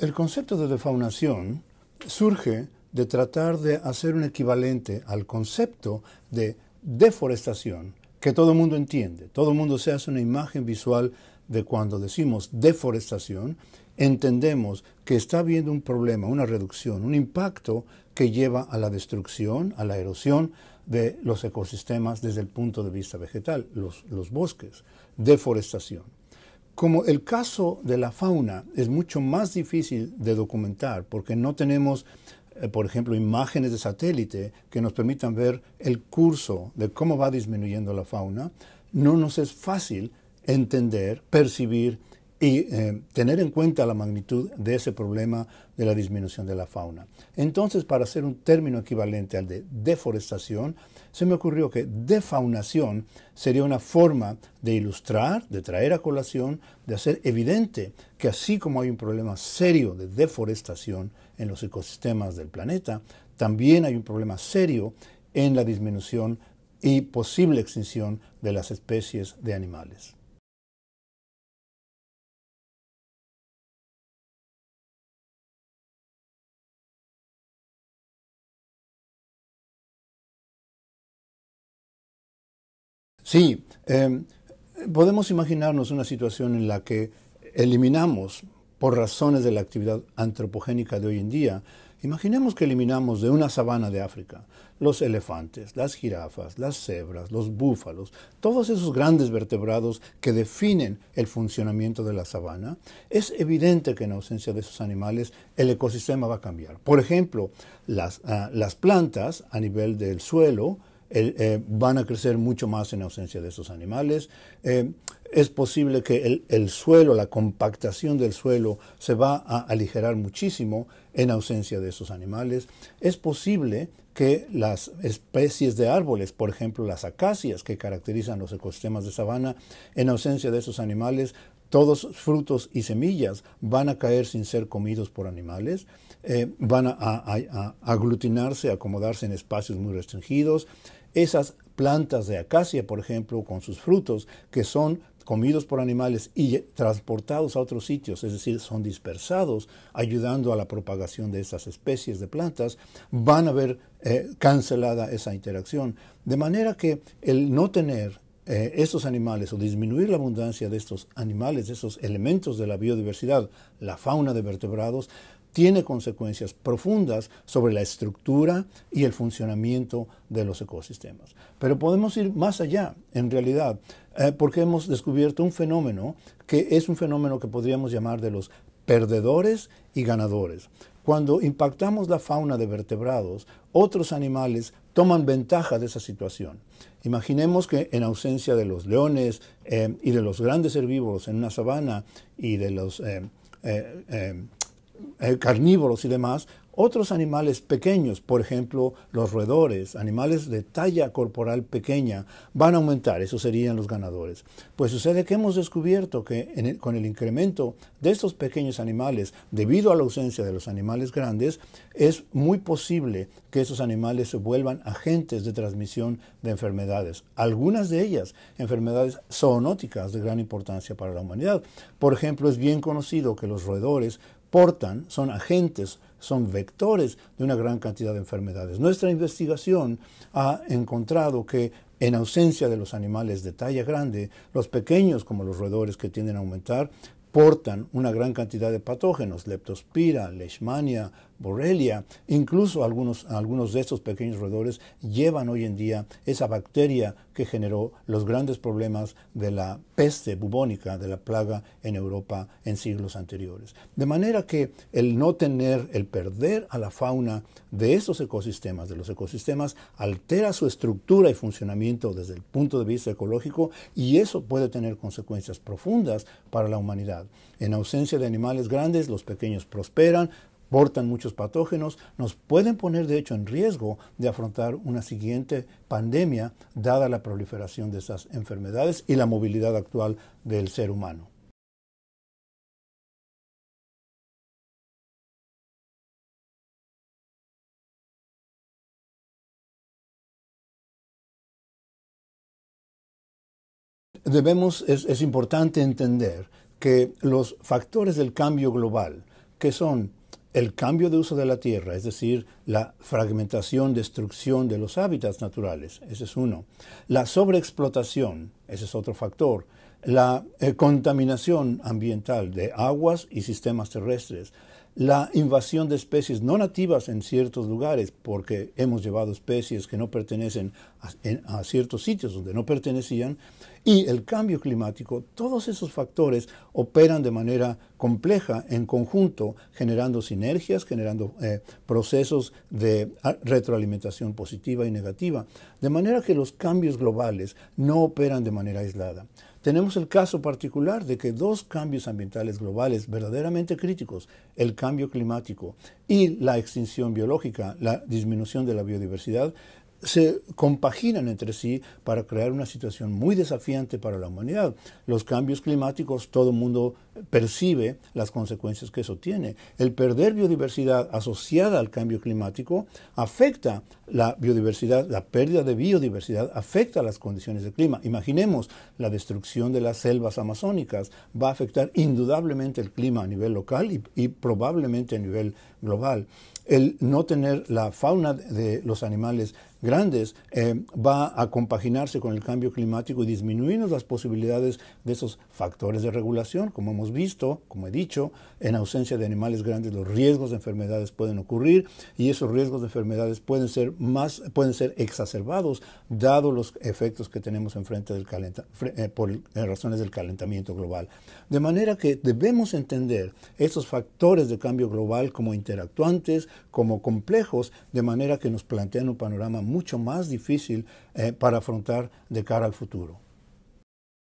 El concepto de defaunación surge de tratar de hacer un equivalente al concepto de deforestación, que todo el mundo entiende, todo el mundo se hace una imagen visual de cuando decimos deforestación, entendemos que está habiendo un problema, una reducción, un impacto que lleva a la destrucción, a la erosión de los ecosistemas desde el punto de vista vegetal, los, los bosques, deforestación. Como el caso de la fauna es mucho más difícil de documentar porque no tenemos, eh, por ejemplo, imágenes de satélite que nos permitan ver el curso de cómo va disminuyendo la fauna, no nos es fácil entender, percibir y eh, tener en cuenta la magnitud de ese problema de la disminución de la fauna. Entonces, para hacer un término equivalente al de deforestación, se me ocurrió que defaunación sería una forma de ilustrar, de traer a colación, de hacer evidente que así como hay un problema serio de deforestación en los ecosistemas del planeta, también hay un problema serio en la disminución y posible extinción de las especies de animales. Sí, em, podemos imaginarnos una situación en la que eliminamos, por razones de la actividad antropogénica de hoy en día, imaginemos que eliminamos de una sabana de África los elefantes, las jirafas, las cebras, los búfalos, todos esos grandes vertebrados que definen el funcionamiento de la sabana, es evidente que en ausencia de esos animales el ecosistema va a cambiar. Por ejemplo, las ah, plantas a nivel del suelo, eh, van a crecer mucho más en ausencia de esos animales. Eh, es posible que el, suelo, la compactación del suelo se va a aligerar muchísimo en ausencia de esos animales. Es posible que las especies de árboles, por ejemplo las acacias que caracterizan los ecosistemas de sabana, en ausencia de esos animales, todos frutos y semillas van a caer sin ser comidos por animales, eh, van a, a aglutinarse, acomodarse en espacios muy restringidos esas plantas de acacia, por ejemplo, con sus frutos, que son comidos por animales y transportados a otros sitios, es decir, son dispersados, ayudando a la propagación de esas especies de plantas, van a ver eh, cancelada esa interacción. De manera que el no tener eh, estos animales o disminuir la abundancia de estos animales, de esos elementos de la biodiversidad, la fauna de vertebrados, tiene consecuencias profundas sobre la estructura y el funcionamiento de los ecosistemas. Pero podemos ir más allá, en realidad, eh, porque hemos descubierto un fenómeno que es un fenómeno que podríamos llamar de los perdedores y ganadores. Cuando impactamos la fauna de vertebrados, otros animales toman ventaja de esa situación. Imaginemos que en ausencia de los leones eh, y de los grandes herbívoros en una sabana y de los... Eh, eh, carnívoros y demás, otros animales pequeños, por ejemplo, los roedores, animales de talla corporal pequeña, van a aumentar, esos serían los ganadores. Pues sucede que hemos descubierto que con el incremento de estos pequeños animales, debido a la ausencia de los animales grandes, es muy posible que esos animales se vuelvan agentes de transmisión de enfermedades, algunas de ellas enfermedades zoonóticas de gran importancia para la humanidad. Por ejemplo, es bien conocido que los roedores portan, son agentes, son vectores de una gran cantidad de enfermedades. Nuestra investigación ha encontrado que en ausencia de los animales de talla grande, los pequeños, como los roedores que tienden a aumentar, portan una gran cantidad de patógenos, leptospira, leishmania, Borrelia. Incluso algunos, algunos de estos pequeños roedores llevan hoy en día esa bacteria que generó los grandes problemas de la peste bubónica, de la plaga en Europa en siglos anteriores. De manera que el no tener, el perder a la fauna de estos ecosistemas, de los ecosistemas, altera su estructura y funcionamiento desde el punto de vista ecológico y eso puede tener consecuencias profundas para la humanidad. En ausencia de animales grandes, los pequeños prosperan, portan muchos patógenos, nos pueden poner de hecho en riesgo de afrontar una siguiente pandemia dada la proliferación de esas enfermedades y la movilidad actual del ser humano. Debemos, es, es importante entender que los factores del cambio global, que son el cambio de uso de la tierra, es decir, la fragmentación, destrucción de los hábitats naturales, ese es uno. La sobreexplotación, ese es otro factor. La eh, contaminación ambiental de aguas y sistemas terrestres. La invasión de especies no nativas en ciertos lugares, porque hemos llevado especies que no pertenecen a ciertos sitios donde no pertenecían y el cambio climático, todos esos factores operan de manera compleja en conjunto, generando sinergias, generando eh, procesos de retroalimentación positiva y negativa, de manera que los cambios globales no operan de manera aislada. Tenemos el caso particular de que dos cambios ambientales globales verdaderamente críticos, el cambio climático y la extinción biológica, la disminución de la biodiversidad, se compaginan entre sí para crear una situación muy desafiante para la humanidad. Los cambios climáticos, todo el mundo percibe las consecuencias que eso tiene. El perder biodiversidad asociada al cambio climático afecta la biodiversidad, la pérdida de biodiversidad afecta las condiciones de clima. Imaginemos la destrucción de las selvas amazónicas, va a afectar indudablemente el clima a nivel local y probablemente a nivel global. El no tener la fauna de los animales grandes, eh, va a compaginarse con el cambio climático y disminuirnos las posibilidades de esos factores de regulación. Como hemos visto, como he dicho, en ausencia de animales grandes los riesgos de enfermedades pueden ocurrir y esos riesgos de enfermedades pueden ser, más, pueden ser exacerbados dado los efectos que tenemos enfrente del eh, por razones del calentamiento global. De manera que debemos entender esos factores de cambio global como interactuantes, como complejos, de manera que nos plantean un panorama mucho más difícil eh, para afrontar de cara al futuro.